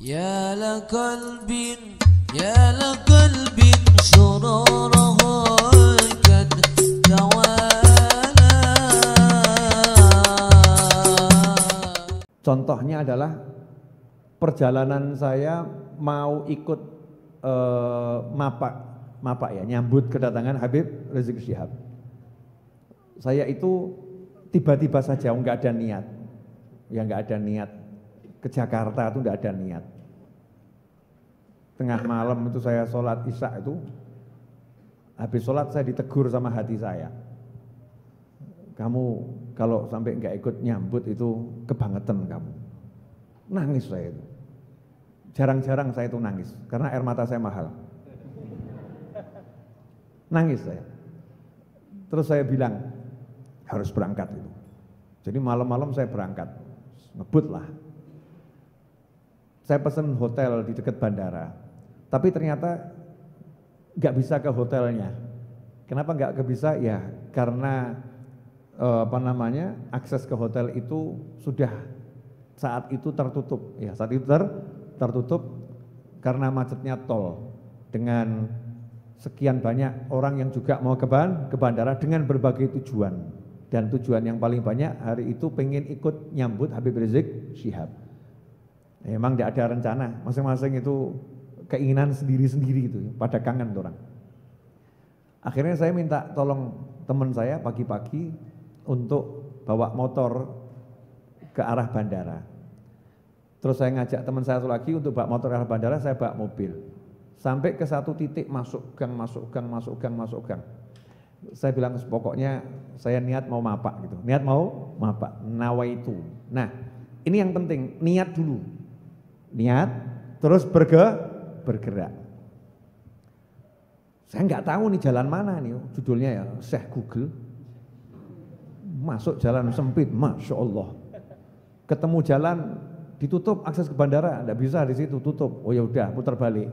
Ya ya Contohnya adalah perjalanan saya mau ikut uh, mapak mapak ya nyambut kedatangan Habib Rizik Syihab. Saya itu tiba-tiba saja nggak ada niat, ya nggak ada niat ke Jakarta itu tidak ada niat. Tengah malam itu saya sholat isya itu, habis sholat saya ditegur sama hati saya. Kamu kalau sampai nggak ikut nyambut itu kebangetan kamu. Nangis saya itu. Jarang-jarang saya itu nangis, karena air mata saya mahal. Nangis saya. Terus saya bilang, harus berangkat itu. Jadi malam-malam saya berangkat, ngebut lah saya pesen hotel di dekat bandara. Tapi ternyata nggak bisa ke hotelnya. Kenapa nggak ke bisa? Ya karena eh, apa namanya akses ke hotel itu sudah saat itu tertutup. Ya saat itu ter, tertutup karena macetnya tol dengan sekian banyak orang yang juga mau ke, ban, ke bandara dengan berbagai tujuan. Dan tujuan yang paling banyak hari itu pengen ikut nyambut Habib Rizik Syihab. Emang tidak ada rencana, masing-masing itu keinginan sendiri-sendiri gitu, pada kangen orang. Akhirnya saya minta tolong teman saya pagi-pagi untuk bawa motor ke arah bandara. Terus saya ngajak teman saya satu lagi untuk bawa motor ke arah bandara, saya bawa mobil. Sampai ke satu titik masuk gang, masuk gang, masuk gang, masuk gang. Saya bilang pokoknya saya niat mau mapak gitu. Niat mau mapak, nawaitu. Nah, ini yang penting, niat dulu niat terus berge bergerak saya nggak tahu nih jalan mana nih judulnya ya Syekh Google masuk jalan sempit Masya Allah ketemu jalan ditutup akses ke bandara nggak bisa di situ tutup oh ya udah putar balik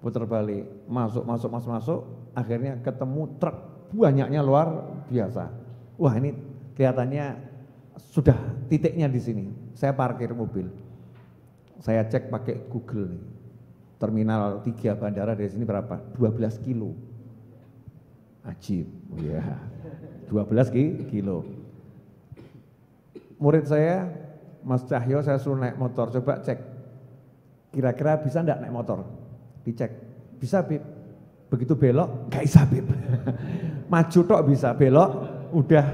putar balik masuk masuk masuk masuk akhirnya ketemu truk banyaknya luar biasa wah ini kelihatannya sudah titiknya di sini saya parkir mobil saya cek pakai Google nih. Terminal 3 bandara dari sini berapa? 12 kilo. Ajib. Ya. Yeah. 12 kilo. Murid saya, Mas Cahyo, saya suruh naik motor. Coba cek. Kira-kira bisa enggak naik motor? Dicek. Bisa, Bib. Begitu belok, gak bisa, Bib. Maju tok bisa, belok udah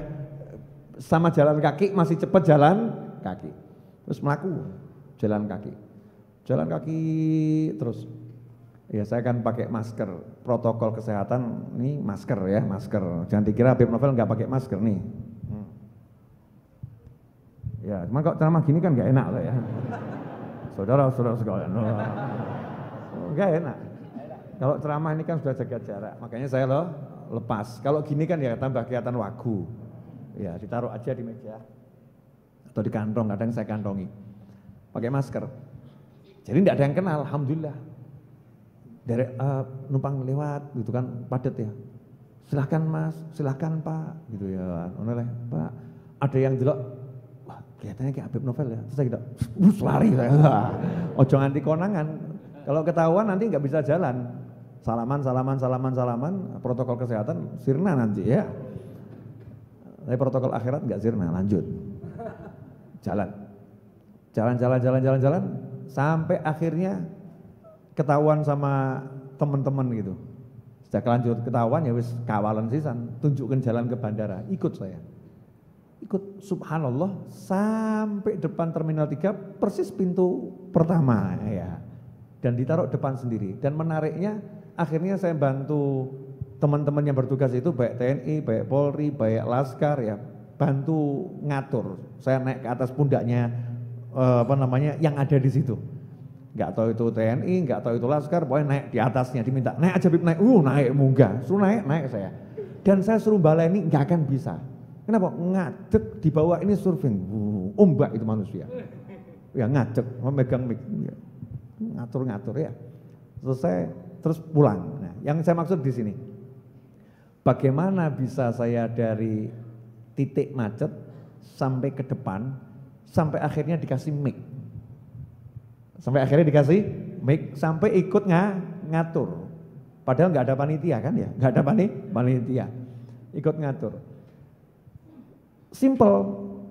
sama jalan kaki masih cepat jalan kaki. Terus melaku jalan kaki. Jalan kaki terus. Ya saya akan pakai masker, protokol kesehatan ini masker ya, masker. Jangan dikira Habib Novel nggak pakai masker nih. Hmm. Ya, cuma kok ceramah gini kan nggak enak loh ya. Saudara-saudara sekalian. Oh, nggak enak. Kalau ceramah ini kan sudah jaga jarak, makanya saya loh lepas. Kalau gini kan ya tambah kelihatan wagu. Ya, ditaruh aja di meja atau di kantong, kadang saya kantongi pakai masker. Jadi tidak ada yang kenal, alhamdulillah. Dari uh, numpang lewat gitu kan padat ya. Silahkan mas, silahkan pak gitu ya. Oleh pak, ada yang jelek. kelihatannya kayak Habib Novel ya. Terus saya gitu, bus lari saya. Ojo nganti konangan. Kalau ketahuan nanti nggak bisa jalan. Salaman, salaman, salaman, salaman. Protokol kesehatan sirna nanti ya. Tapi protokol akhirat nggak sirna, lanjut. Jalan jalan-jalan jalan-jalan jalan sampai akhirnya ketahuan sama teman-teman gitu. Sejak lanjut ketahuan ya wis kawalan sisan, tunjukkan jalan ke bandara, ikut saya. Ikut subhanallah sampai depan terminal 3 persis pintu pertama ya. Dan ditaruh depan sendiri dan menariknya akhirnya saya bantu teman-teman yang bertugas itu baik TNI, baik Polri, baik Laskar ya bantu ngatur. Saya naik ke atas pundaknya Eh, apa namanya yang ada di situ. Nggak tahu itu TNI, nggak tahu itu Laskar, pokoknya naik di atasnya diminta naik aja Bib naik, uh naik munggah, suruh naik naik saya. Dan saya suruh balai ini nggak akan bisa. Kenapa? Ngadek di bawah ini surfing, uh, ombak itu manusia. Ya ngadek, memegang mic, ya, ngatur-ngatur ya. selesai terus pulang. Nah, yang saya maksud di sini, bagaimana bisa saya dari titik macet sampai ke depan sampai akhirnya dikasih mic. Sampai akhirnya dikasih mic, sampai ikut ng ngatur. Padahal nggak ada panitia kan ya, nggak ada panitia. Ikut ngatur. Simple,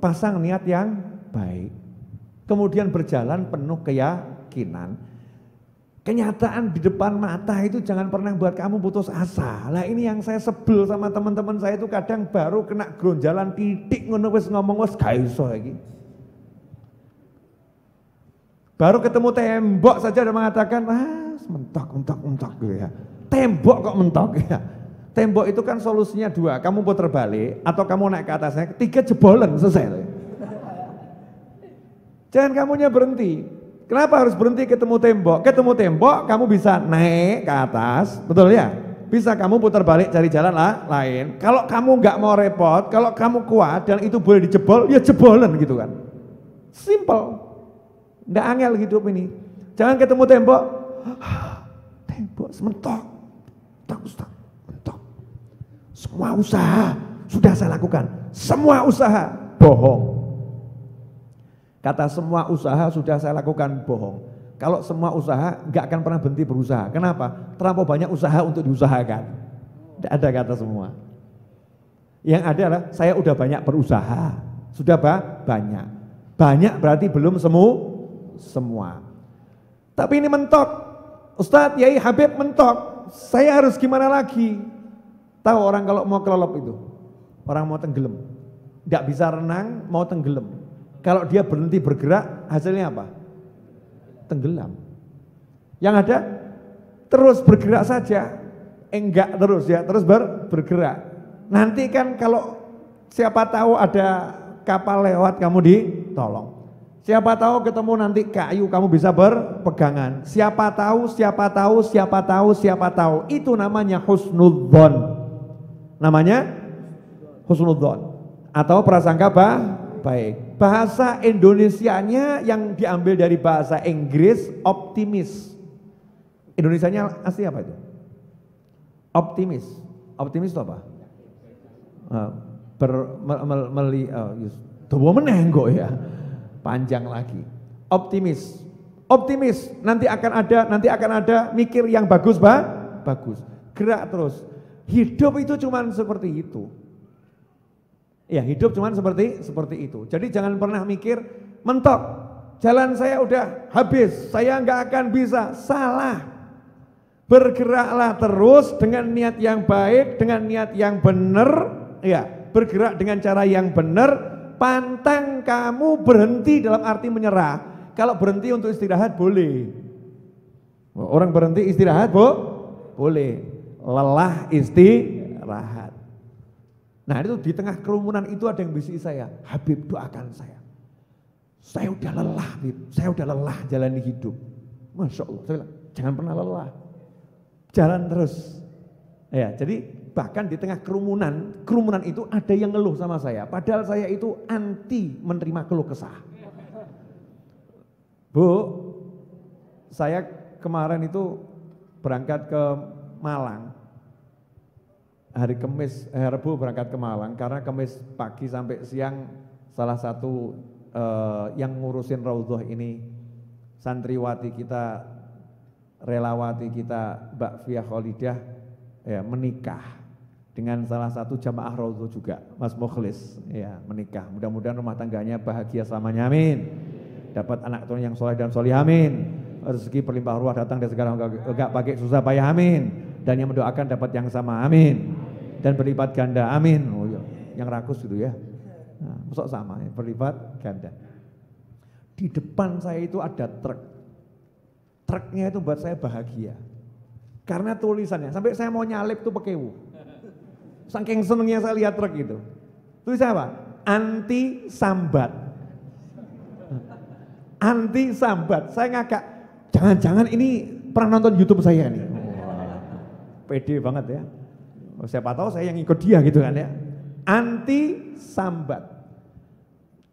pasang niat yang baik. Kemudian berjalan penuh keyakinan. Kenyataan di depan mata itu jangan pernah buat kamu putus asa. Lah ini yang saya sebel sama teman-teman saya itu kadang baru kena gronjalan titik ngono wis ngomong wis gak iso iki. Baru ketemu tembok saja udah mengatakan, ah mentok, mentok, mentok gitu ya. Tembok kok mentok ya. Tembok itu kan solusinya dua, kamu putar balik atau kamu naik ke atasnya, ketiga jebolan selesai. Jangan kamunya berhenti. Kenapa harus berhenti ketemu tembok? Ketemu tembok kamu bisa naik ke atas, betul ya? Bisa kamu putar balik cari jalan lah, lain. Kalau kamu nggak mau repot, kalau kamu kuat dan itu boleh dijebol, ya jebolan gitu kan. Simple. Nggak angel hidup ini. Jangan ketemu tembok. Tembok sementok. Tak Ustaz, mentok. Semua usaha sudah saya lakukan. Semua usaha bohong. Kata semua usaha sudah saya lakukan bohong. Kalau semua usaha nggak akan pernah berhenti berusaha. Kenapa? Terlalu banyak usaha untuk diusahakan. Tidak ada kata semua. Yang ada adalah saya udah banyak berusaha. Sudah apa? banyak. Banyak berarti belum semu semua. Tapi ini mentok. Ustadz Yai Habib mentok. Saya harus gimana lagi? Tahu orang kalau mau kelolop itu. Orang mau tenggelam. Tidak bisa renang, mau tenggelam. Kalau dia berhenti bergerak, hasilnya apa? Tenggelam. Yang ada, terus bergerak saja. Enggak eh, terus ya, terus ber, bergerak. Nanti kan kalau siapa tahu ada kapal lewat kamu ditolong. Siapa tahu ketemu nanti kayu kamu bisa berpegangan. Siapa tahu, siapa tahu, siapa tahu, siapa tahu. Itu namanya husnudzon. Namanya husnudzon atau prasangka bah, baik. Bahasa Indonesianya yang diambil dari bahasa Inggris optimis. Indonesianya asli apa itu? Optimis. Optimis itu apa? Ah, ber, mel, mel, mel, uh, ah, yes. menengok ya panjang lagi. Optimis, optimis, nanti akan ada, nanti akan ada, mikir yang bagus, ba? bagus. Gerak terus. Hidup itu cuma seperti itu. Ya, hidup cuma seperti seperti itu. Jadi jangan pernah mikir mentok. Jalan saya udah habis, saya nggak akan bisa. Salah. Bergeraklah terus dengan niat yang baik, dengan niat yang benar, ya, bergerak dengan cara yang benar pantang kamu berhenti dalam arti menyerah. Kalau berhenti untuk istirahat boleh. Orang berhenti istirahat, Bu? Boleh. Lelah istirahat. Nah, itu di tengah kerumunan itu ada yang bisik saya, "Habib, doakan saya." Saya udah lelah, Habib. Saya udah lelah jalani hidup. Masya Allah, saya bilang, jangan pernah lelah. Jalan terus. Ya, jadi bahkan di tengah kerumunan, kerumunan itu ada yang ngeluh sama saya. Padahal saya itu anti menerima keluh kesah. Bu, saya kemarin itu berangkat ke Malang. Hari Kamis, eh, Rabu berangkat ke Malang karena Kamis pagi sampai siang salah satu eh, yang ngurusin Raudhah ini santriwati kita relawati kita Mbak Fia Khalidah ya menikah dengan salah satu jamaah Raudhu juga, Mas Mukhlis, ya menikah. Mudah-mudahan rumah tangganya bahagia selamanya, amin. Dapat anak turun yang soleh dan soleh, amin. Rezeki berlimpah ruah datang dari segala enggak pakai susah payah, amin. Dan yang mendoakan dapat yang sama, amin. Dan berlipat ganda, amin. Oh, iya. Yang rakus gitu ya. Nah, sama, ya. berlipat ganda. Di depan saya itu ada truk. Truknya itu buat saya bahagia. Karena tulisannya, sampai saya mau nyalip tuh pakai wuh Saking senengnya saya lihat truk itu. Tulis siapa Anti sambat. Anti sambat. Saya ngakak. Jangan-jangan ini pernah nonton YouTube saya nih. Wow. Pede banget ya. Oh, siapa tahu saya yang ikut dia gitu kan ya. Anti sambat.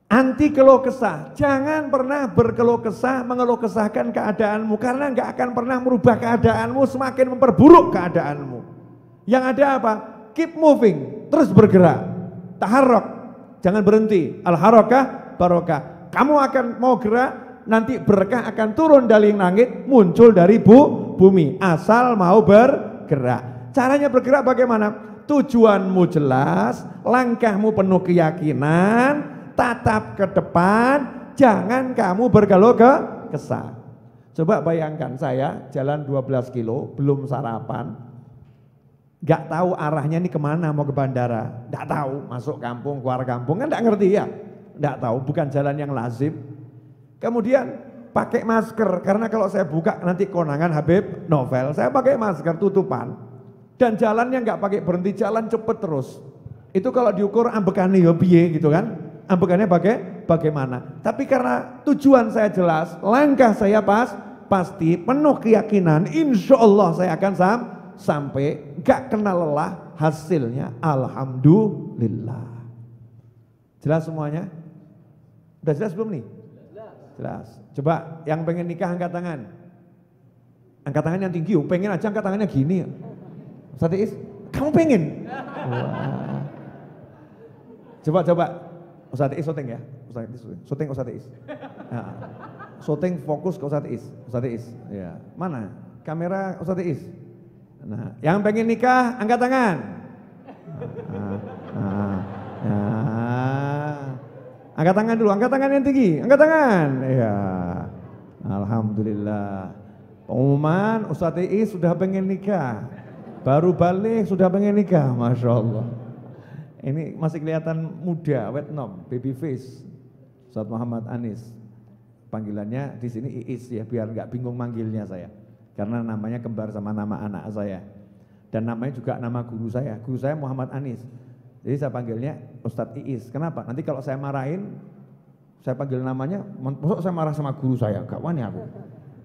Anti keluh kesah. Jangan pernah berkeluh kesah, mengeluh kesahkan keadaanmu. Karena nggak akan pernah merubah keadaanmu, semakin memperburuk keadaanmu. Yang ada apa? keep moving, terus bergerak. Taharok, jangan berhenti. Al-harokah, barokah. Kamu akan mau gerak, nanti berkah akan turun dari langit, muncul dari bu, bumi. Asal mau bergerak. Caranya bergerak bagaimana? Tujuanmu jelas, langkahmu penuh keyakinan, tatap ke depan, jangan kamu bergalau ke kesal. Coba bayangkan saya jalan 12 kilo, belum sarapan, Gak tahu arahnya ini kemana mau ke bandara. Gak tahu masuk kampung, keluar kampung. Kan gak ngerti ya. Gak tahu bukan jalan yang lazim. Kemudian pakai masker karena kalau saya buka nanti konangan Habib novel. Saya pakai masker tutupan. Dan jalan yang gak pakai berhenti jalan cepet terus. Itu kalau diukur ambekannya ya biye gitu kan. Ambekannya pakai bagaimana. Tapi karena tujuan saya jelas, langkah saya pas, pasti penuh keyakinan insya Allah saya akan sampai gak kenal lelah, hasilnya alhamdulillah. Jelas semuanya? Udah jelas belum nih? Jelas. Coba yang pengen nikah angkat tangan. Angkat tangan yang tinggi, oh, pengen aja angkat tangannya gini. Ustaz Is, kamu pengen? Coba coba. Ustaz Is syuting ya. Ustaz Is syuting Ustaz Is. Ya. Nah. Syuting fokus ke Ustaz Is. Ustaz Is. Ya. Mana? Kamera Ustaz Is. Nah, yang pengen nikah angkat tangan. Nah, nah, nah. Angkat tangan dulu, angkat tangan yang tinggi, angkat tangan. Ya, Alhamdulillah. Pengumuman Ustadz II sudah pengen nikah. Baru balik sudah pengen nikah, Masya Allah. Ini masih kelihatan muda, wet nom, baby face. Ustadz Muhammad Anis. Panggilannya di sini Iis ya, biar nggak bingung manggilnya saya karena namanya kembar sama nama anak saya. Dan namanya juga nama guru saya, guru saya Muhammad Anis. Jadi saya panggilnya Ustadz Iis. Kenapa? Nanti kalau saya marahin, saya panggil namanya, masuk saya marah sama guru saya, gak wani aku.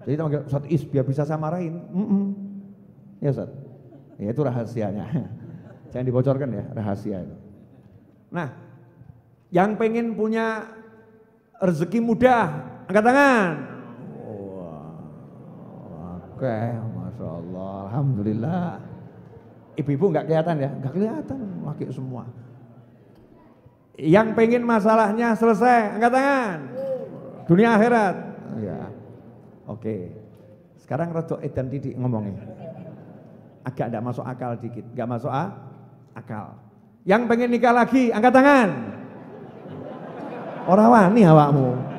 Jadi saya panggil Ustadz Iis biar bisa saya marahin. Mm -mm. Ya Ustaz. Ya itu rahasianya. Jangan dibocorkan ya rahasia itu. Nah, yang pengen punya rezeki mudah, angkat tangan. Oke, masya Allah, alhamdulillah. Ibu-ibu nggak kelihatan ya, nggak kelihatan wakil semua. Yang pengen masalahnya selesai, angkat tangan. Dunia akhirat. Ya, oke. Sekarang rotok edan didik ngomongin. Agak nggak masuk akal dikit, nggak masuk ah? akal. Yang pengen nikah lagi, angkat tangan. Orang wani awakmu.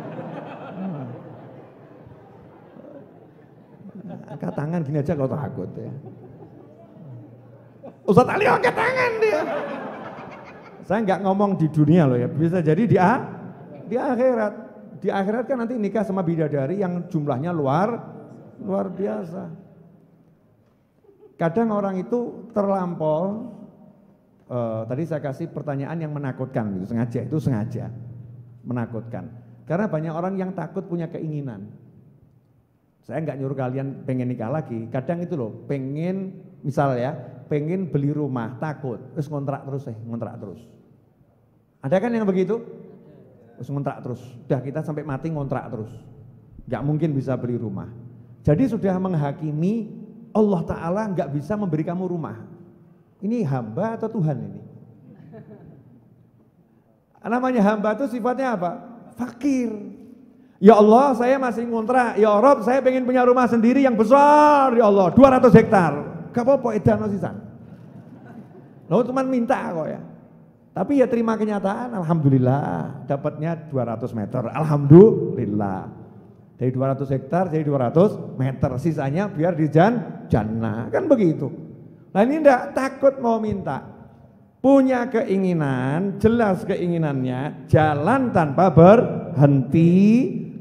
tangan gini aja kau takut ya. Ustadz Ali angkat tangan dia. Saya nggak ngomong di dunia loh ya, bisa jadi di, di akhirat. Di akhirat kan nanti nikah sama bidadari yang jumlahnya luar luar biasa. Kadang orang itu terlampau. Uh, tadi saya kasih pertanyaan yang menakutkan gitu, sengaja itu sengaja menakutkan. Karena banyak orang yang takut punya keinginan. Saya nggak nyuruh kalian pengen nikah lagi. Kadang itu loh, pengen misal ya, pengen beli rumah takut, terus ngontrak terus eh, ngontrak terus. Ada kan yang begitu? Terus kontrak terus. Udah kita sampai mati ngontrak terus. Nggak mungkin bisa beli rumah. Jadi sudah menghakimi Allah Ta'ala nggak bisa memberi kamu rumah. Ini hamba atau Tuhan ini? Namanya hamba itu sifatnya apa? Fakir. Ya Allah, saya masih ngontrak. Ya Rob, saya pengen punya rumah sendiri yang besar. Ya Allah, 200 hektar. Kapo po apa edan sisan. Lo cuma minta kok ya. Tapi ya terima kenyataan, Alhamdulillah. Dapatnya 200 meter, Alhamdulillah. Dari 200 hektar jadi 200 meter, sisanya biar di jan jannah. Kan begitu. Nah ini ndak takut mau minta. Punya keinginan, jelas keinginannya, jalan tanpa berhenti,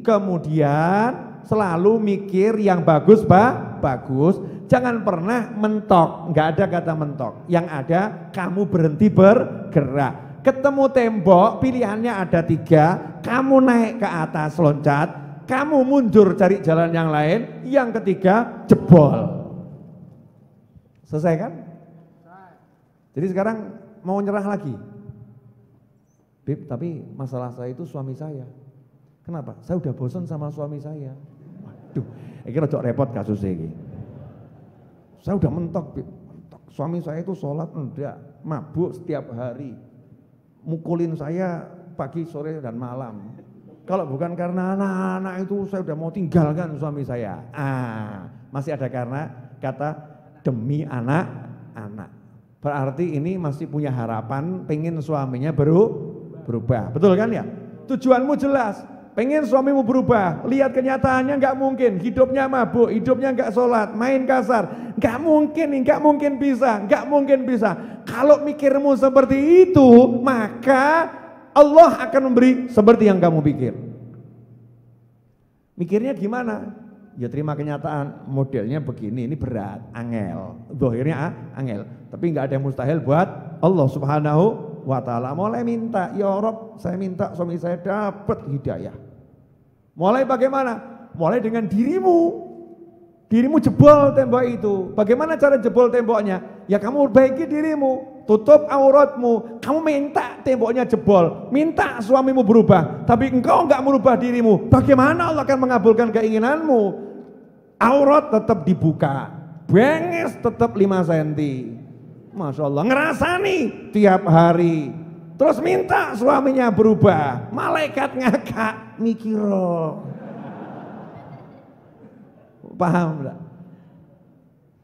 Kemudian selalu mikir yang bagus, pak bagus. Jangan pernah mentok, nggak ada kata mentok. Yang ada kamu berhenti bergerak. Ketemu tembok, pilihannya ada tiga. Kamu naik ke atas loncat, kamu mundur cari jalan yang lain. Yang ketiga jebol. Selesai kan? Jadi sekarang mau nyerah lagi. Bib, tapi masalah saya itu suami saya. Kenapa? Saya udah bosan sama suami saya. Waduh, ini rojok repot kasus ini. Saya udah mentok, mentok. Suami saya itu sholat enggak, mabuk setiap hari. Mukulin saya pagi, sore, dan malam. Kalau bukan karena anak-anak itu saya udah mau tinggalkan suami saya. Ah, masih ada karena kata demi anak-anak. Berarti ini masih punya harapan pengen suaminya beru, berubah. Betul kan ya? Tujuanmu jelas, Pengen suamimu berubah, lihat kenyataannya nggak mungkin. Hidupnya mabuk, hidupnya nggak sholat, main kasar. Nggak mungkin, nggak mungkin bisa, nggak mungkin bisa. Kalau mikirmu seperti itu, maka Allah akan memberi seperti yang kamu pikir. Mikirnya gimana? Ya terima kenyataan modelnya begini, ini berat, angel. Dohirnya ah, angel. Tapi nggak ada yang mustahil buat Allah subhanahu wa ta'ala. Mulai minta, ya Rob saya minta suami saya dapat hidayah. Mulai bagaimana? Mulai dengan dirimu. Dirimu jebol tembok itu. Bagaimana cara jebol temboknya? Ya kamu perbaiki dirimu, tutup auratmu. Kamu minta temboknya jebol, minta suamimu berubah. Tapi engkau enggak merubah dirimu. Bagaimana Allah akan mengabulkan keinginanmu? Aurat tetap dibuka, bengis tetap lima senti. Masya Allah, ngerasani tiap hari. Terus minta suaminya berubah. Malaikat ngakak mikiro. Paham enggak?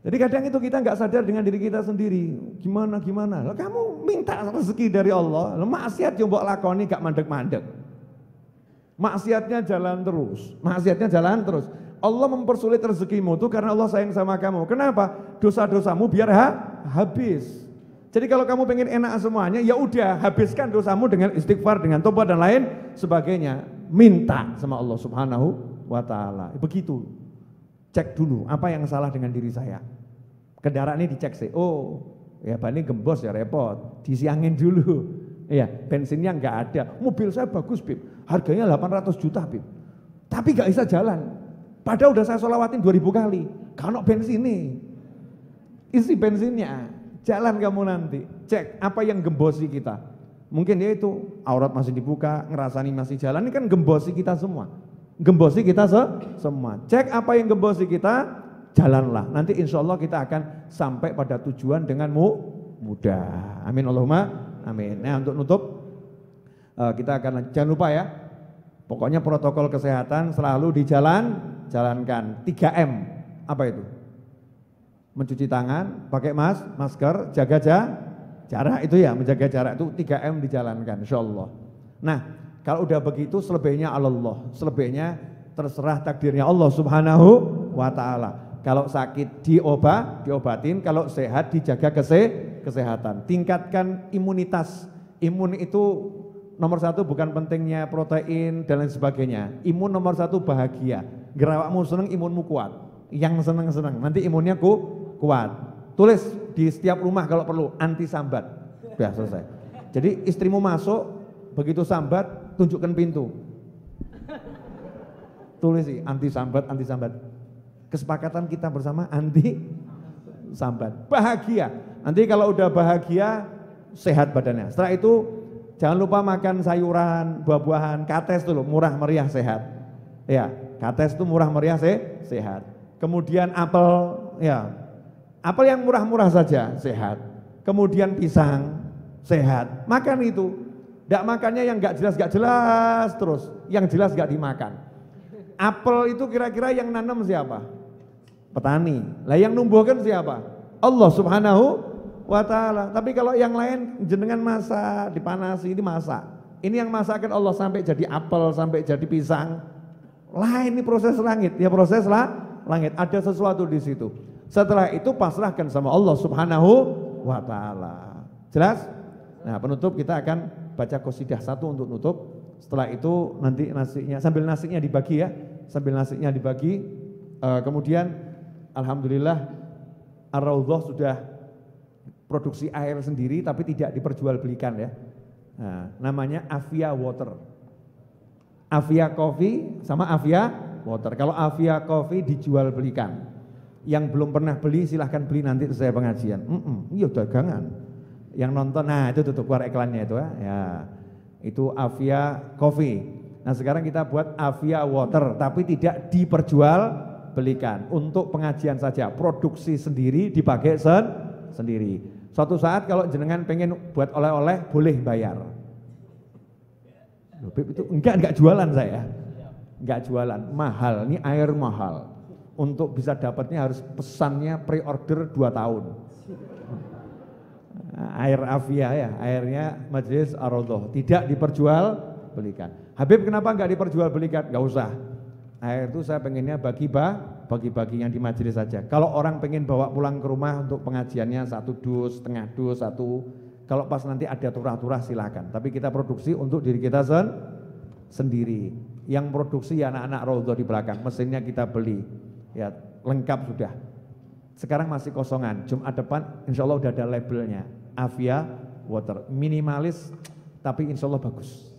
Jadi kadang itu kita nggak sadar dengan diri kita sendiri. Gimana gimana? Lah kamu minta rezeki dari Allah, lah maksiat yo mbok lakoni gak mandek-mandek. Maksiatnya jalan terus, maksiatnya jalan terus. Allah mempersulit rezekimu itu karena Allah sayang sama kamu. Kenapa? Dosa-dosamu biar ha habis. Jadi kalau kamu pengen enak semuanya, ya udah habiskan dosamu dengan istighfar, dengan tobat dan lain sebagainya. Minta sama Allah Subhanahu wa taala. Begitu. Cek dulu apa yang salah dengan diri saya. Kendaraan ini dicek sih. Oh, ya ini gembos ya repot. Disiangin dulu. Iya, bensinnya nggak ada. Mobil saya bagus, Bib. Harganya 800 juta, Bib. Tapi nggak bisa jalan. Padahal udah saya solawatin 2000 kali. Karena bensin nih. Isi bensinnya Jalan kamu nanti, cek apa yang gembosi kita. Mungkin dia ya itu aurat masih dibuka, ngerasani masih jalan, ini kan gembosi kita semua. Gembosi kita se semua. Cek apa yang gembosi kita, jalanlah. Nanti insya Allah kita akan sampai pada tujuan dengan mu mudah. Amin Allahumma. Amin. Nah untuk nutup, eh, kita akan, jangan lupa ya, pokoknya protokol kesehatan selalu dijalan, jalankan. 3M, apa itu? mencuci tangan, pakai mas, masker, jaga jarak, jarak itu ya, menjaga jarak itu 3M dijalankan insya Allah. Nah, kalau udah begitu selebihnya Allah, selebihnya terserah takdirnya Allah subhanahu wa ta'ala. Kalau sakit diobat, diobatin, kalau sehat dijaga kesehatan. Tingkatkan imunitas, imun itu nomor satu bukan pentingnya protein dan lain sebagainya. Imun nomor satu bahagia, gerawakmu seneng imunmu kuat yang seneng-seneng. Nanti imunnya ku kuat. Tulis di setiap rumah kalau perlu anti sambat. Sudah selesai. Jadi istrimu masuk, begitu sambat, tunjukkan pintu. Tulis sih anti sambat, anti sambat. Kesepakatan kita bersama anti sambat. Bahagia. Nanti kalau udah bahagia, sehat badannya. Setelah itu jangan lupa makan sayuran, buah-buahan, kates dulu, murah meriah sehat. Ya, kates itu murah meriah sih, sehat. Kemudian apel, ya Apel yang murah-murah saja sehat. Kemudian pisang sehat. Makan itu. Tidak makannya yang nggak jelas nggak jelas terus. Yang jelas nggak dimakan. Apel itu kira-kira yang nanam siapa? Petani. Lah yang numbuhkan siapa? Allah Subhanahu wa taala. Tapi kalau yang lain jenengan masa dipanasi, ini masa, Ini yang masakan Allah sampai jadi apel, sampai jadi pisang. Lah ini proses langit, ya proses lah langit. Ada sesuatu di situ. Setelah itu pasrahkan sama Allah Subhanahu wa taala. Jelas? Nah, penutup kita akan baca qasidah satu untuk nutup. Setelah itu nanti nasinya sambil nasinya dibagi ya, sambil nasinya dibagi. Uh, kemudian alhamdulillah Ar-Raudhah sudah produksi air sendiri tapi tidak diperjualbelikan ya. Nah, namanya Avia Water. Avia Coffee sama Avia Water. Kalau Avia Coffee dijual belikan. Yang belum pernah beli silahkan beli nanti saya pengajian. Mm -mm, iya dagangan. Yang nonton, nah itu tutup keluar iklannya itu ya. ya Itu Avia Coffee. Nah sekarang kita buat Avia Water, tapi tidak diperjual belikan untuk pengajian saja. Produksi sendiri dipakai sen sendiri. Suatu saat kalau jenengan pengen buat oleh-oleh boleh bayar. Loh, itu enggak enggak jualan saya. Enggak jualan, mahal. Ini air mahal untuk bisa dapatnya harus pesannya pre-order 2 tahun. Air afia ya, airnya majelis arodoh. Tidak diperjual belikan. Habib kenapa nggak diperjual belikan? Gak usah. Air itu saya pengennya bagi bah, bagi-bagi yang di majelis saja. Kalau orang pengen bawa pulang ke rumah untuk pengajiannya satu dus, setengah dus, satu. Kalau pas nanti ada turah-turah silakan. Tapi kita produksi untuk diri kita sen sendiri. Yang produksi ya anak-anak rodoh di belakang, mesinnya kita beli ya lengkap sudah. Sekarang masih kosongan, Jumat depan insya Allah udah ada labelnya, Avia Water, minimalis tapi insya Allah bagus.